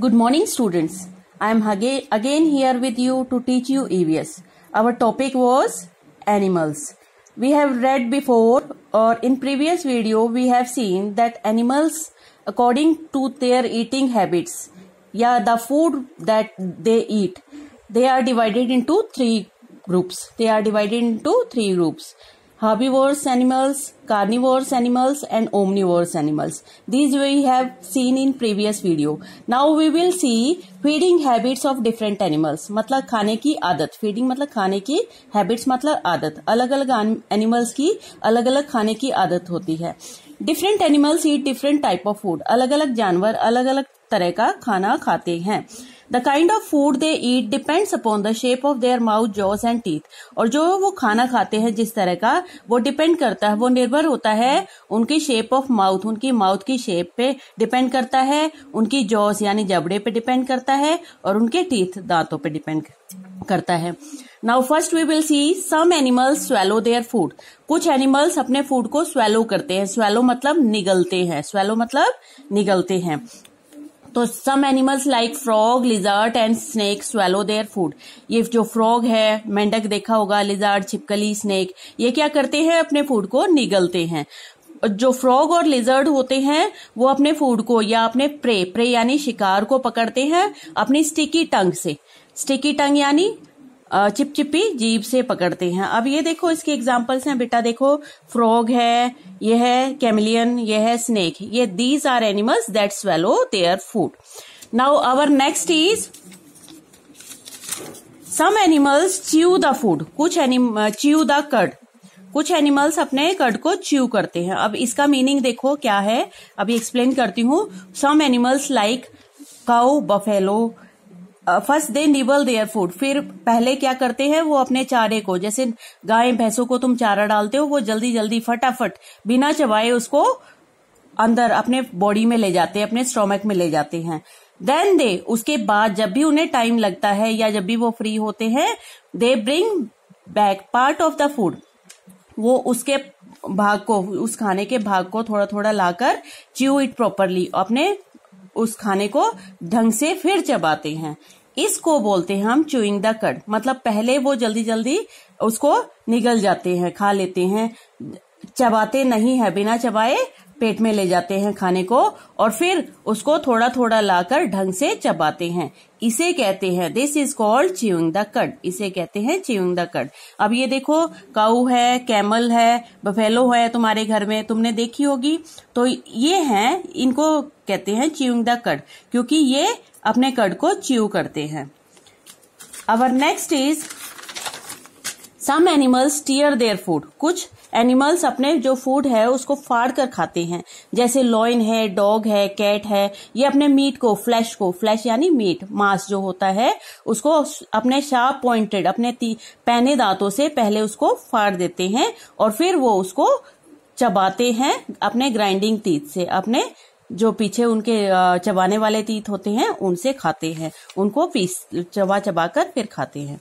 Good morning, students. I am again here with you to teach you EVS. Our topic was animals. We have read before or in previous video we have seen that animals according to their eating habits, yeah, the food that they eat, they are divided into three groups. They are divided into three groups. herbivorous animals, carnivorous animals and omnivorous animals. These we have seen in previous video. Now we will see feeding habits of different animals. मतलब खाने की आदत feeding मतलब खाने की habits मतलब आदत अलग अलग animals की अलग अलग खाने की आदत होती है different animals eat different type of food अलग अलग जानवर अलग अलग तरह का खाना खाते हैं the kind of food they eat depends upon the shape of their mouth jaws and teeth और जो वो खाना खाते हैं जिस तरह का वो डिपेंड करता है वो निर्भर होता है उनकी शेप ऑफ माउथ उनकी माउथ की शेप पे डिपेंड करता है उनकी जॉस यानी जबड़े पे डिपेंड करता है और उनके टीथ दांतों पे डिपेंड करता है now first we will see some animals swallow their food कुछ एनिमल्स अपने फूड को स्वेलो करते हैं स्वेलो मतलब निगलते हैं स्वेलो मतलब निगलते हैं तो some animals like frog lizard and snake swallow their food ये जो फ्रॉग है मेंढक देखा होगा लिजर्ट छिपकली स्नेक ये क्या करते हैं अपने फूड को निगलते हैं जो फ्रॉग और लिजर्ड होते हैं वो अपने फूड को या अपने प्रे प्रे यानी शिकार को पकड़ते हैं अपनी स्टिकी टंग से स्टिकी टंग यानी चिपचिपी जीभ से पकड़ते हैं अब ये देखो इसके एग्जाम्पल्स हैं बेटा देखो फ्रॉग है ये है कैमिलियन ये है स्नेक ये these are animals that swallow their food now our next is some animals chew the food कुछ एनिमल च्यू द कर्ड कुछ एनिमल्स अपने कर्ड को च्यू करते हैं अब इसका मीनिंग देखो क्या है अभी एक्सप्लेन करती हूँ some animals like cow buffalo first they nibble their food फिर पहले क्या करते हैं वो अपने चारे को जैसे गाय भैंसों को तुम चारा डालते हो वो जल्दी जल्दी फटाफट बिना चबाए उसको अंदर अपने बॉडी में ले जाते हैं अपने स्टोमक में ले जाते हैं देन दे उसके बाद जब भी उन्हें टाइम लगता है या जब भी वो फ्री होते हैं they bring back part of the food वो उसके भाग को उस खाने के भाग को थोड़ा थोड़ा लाकर च्यू इट प्रॉपरली अपने उस खाने को ढंग से फिर चबाते हैं इसको बोलते हैं हम चुइंग द कड मतलब पहले वो जल्दी जल्दी उसको निगल जाते हैं खा लेते हैं चबाते नहीं है बिना चबाए पेट में ले जाते हैं खाने को और फिर उसको थोड़ा थोड़ा लाकर ढंग से चबाते हैं इसे कहते हैं this is called chewing the cud इसे कहते हैं चिविंग द कट अब ये देखो काऊ है कैमल है बफेलो है तुम्हारे घर में तुमने देखी होगी तो ये हैं इनको कहते हैं चिविंग द कट क्योंकि ये अपने कड को च्यू करते हैं our next is some animals tear their food कुछ एनिमल्स अपने जो फूड है उसको फाड़ कर खाते हैं जैसे लॉइन है डॉग है कैट है ये अपने मीट को फ्लैश को फ्लैश यानी मीट मांस जो होता है उसको अपने शार्प पॉइंटेड अपने पहने दांतों से पहले उसको फाड़ देते हैं और फिर वो उसको चबाते हैं अपने ग्राइंडिंग तीत से अपने जो पीछे उनके चबाने वाले तीत होते हैं उनसे खाते हैं उनको पीस चबा चबा कर फिर खाते हैं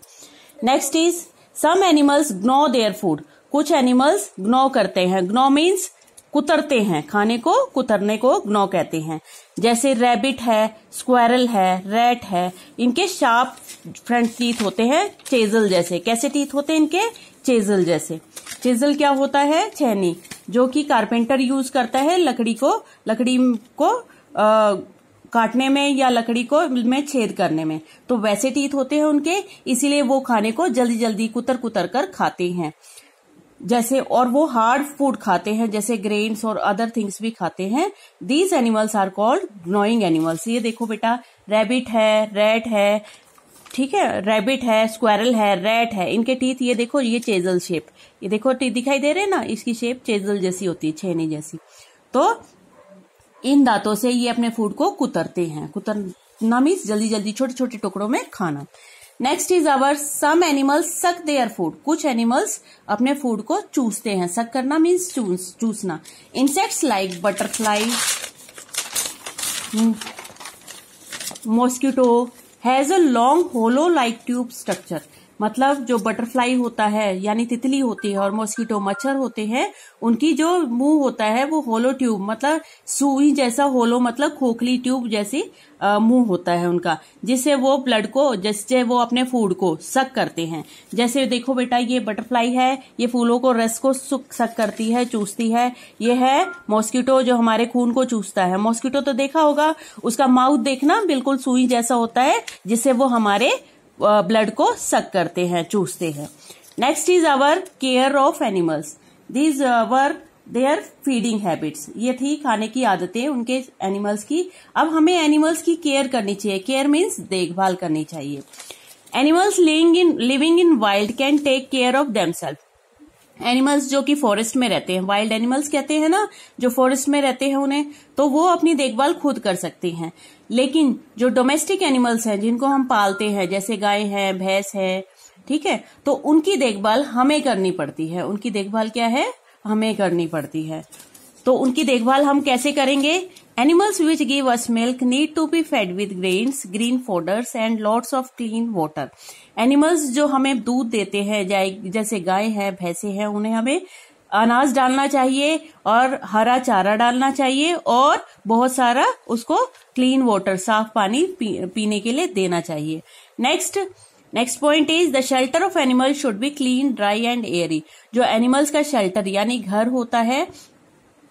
next is some animals gnaw their food कुछ एनिमल्स ग्नो करते हैं ग्नो मीन्स कुतरते हैं खाने को कुतरने को ग्नो कहते हैं जैसे रैबिट है स्क्वायरल है रैट है इनके शार्प फ्रंट टीथ होते हैं चेजल जैसे कैसे टीथ होते हैं इनके चेजल जैसे चेजल क्या होता है छेनी जो कि कारपेंटर यूज करता है लकड़ी को लकड़ी को आ, काटने में या लकड़ी को में छेद करने में तो वैसे टीथ होते हैं उनके इसीलिए वो खाने को जल्दी जल्दी कुतर कुतर कर खाते हैं जैसे और वो हार्ड फूड खाते हैं जैसे ग्रेन्स और अदर थिंग्स भी खाते हैं these animals are called gnawing animals ये देखो बेटा रेबिट है रेट है ठीक है रेबिट है स्क्वायरल है रेट है इनके टीथ ये देखो ये चेजल शेप ये देखो टीथ दिखाई दे रहे हैं ना इसकी शेप चेजल जैसी होती है छेनी जैसी तो इन दांतों से ये अपने फूड को कुतरते हैं कुतरना मीन्स जल्दी जल्दी छोटे छोटे टुकड़ों में खाना next is our some animals suck their food कुछ एनिमल्स अपने फूड को चूसते हैं सक करना मीन्स चूस, चूसना insects like butterfly mosquito has a long hollow like tube structure मतलब जो बटरफ्लाई होता है यानी तितली होती है और मॉस्किटो मच्छर होते हैं उनकी जो मुंह होता है वो होलो ट्यूब मतलब सुई जैसा होलो मतलब खोखली ट्यूब जैसी मुंह होता है उनका जिससे वो ब्लड को जिससे वो अपने फूड को सक करते हैं जैसे देखो बेटा ये बटरफ्लाई है ये फूलों को रस को सक करती है चूसती है ये है मॉस्किटो जो हमारे खून को चूसता है मॉस्किटो तो देखा होगा उसका माउथ देखना बिल्कुल सुई जैसा होता है जिससे वो हमारे ब्लड को सक करते हैं चूसते हैं next is our care of animals these our their feeding habits ये थी खाने की आदतें उनके एनिमल्स की अब हमें एनिमल्स की केयर करनी चाहिए केयर मीन्स देखभाल करनी चाहिए animals living in living in wild can take care of themselves animals जो कि फॉरेस्ट में रहते हैं वाइल्ड एनिमल्स कहते हैं ना जो फॉरेस्ट में रहते हैं उन्हें तो वो अपनी देखभाल खुद कर सकते हैं लेकिन जो डोमेस्टिक एनिमल्स हैं जिनको हम पालते हैं जैसे गाय है भैंस है ठीक है तो उनकी देखभाल हमें करनी पड़ती है उनकी देखभाल क्या है हमें करनी पड़ती है तो उनकी देखभाल हम कैसे करेंगे animals which give us milk need to be fed with grain green fodders and lots of clean water animals जो हमें दूध देते हैं जैसे गाय है भैंसे हैं उन्हें हमें अनाज डालना चाहिए और हरा चारा डालना चाहिए और बहुत सारा उसको क्लीन वाटर साफ पानी पी, पीने के लिए देना चाहिए next next point is the shelter of animal should be clean dry and airy जो एनिमल्स का शेल्टर यानी घर होता है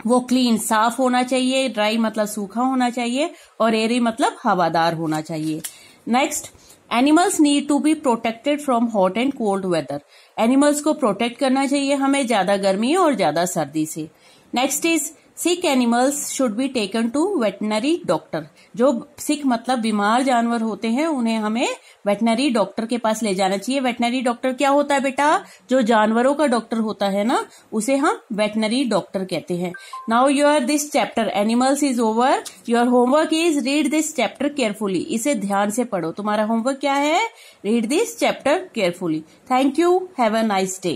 वो क्लीन साफ होना चाहिए ड्राई मतलब सूखा होना चाहिए और एयरी मतलब हवादार होना चाहिए next animals need to be protected from hot and cold weather animals को प्रोटेक्ट करना चाहिए हमें ज्यादा गर्मी और ज्यादा सर्दी से next is sick animals should be taken to veterinary doctor जो सिख मतलब बीमार जानवर होते हैं उन्हें हमें वेटनरी डॉक्टर के पास ले जाना चाहिए वेटनरी डॉक्टर क्या होता है बेटा जो जानवरों का डॉक्टर होता है ना उसे हम वेटनरी डॉक्टर कहते हैं now your this chapter animals is over your homework is read this chapter carefully इसे ध्यान से पढ़ो तुम्हारा होमवर्क क्या है read this chapter carefully thank you have a nice day